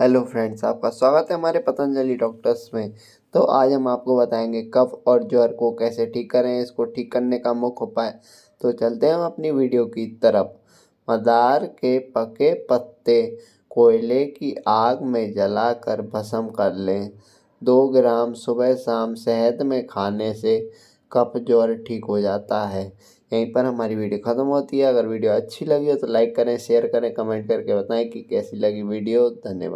hello friends आपका स्वागत है हमारे पतंजलि डॉक्टर्स में तो आज हम आपको बताएंगे कफ और ज्वर को कैसे ठीक करें इसको ठीक करने का मुख्य उपाय तो चलते हैं हम अपनी वीडियो की तरफ मदार के पके पत्ते कोयले की आग में जलाकर भस्म कर लें दो ग्राम सुबह शाम शहद में खाने से कफ ज्वर ठीक हो जाता है यहीं पर हमारी वीडियो ख़त्म होती है अगर वीडियो अच्छी लगी हो तो लाइक करें शेयर करें कमेंट करके बताएं कि कैसी लगी वीडियो धन्यवाद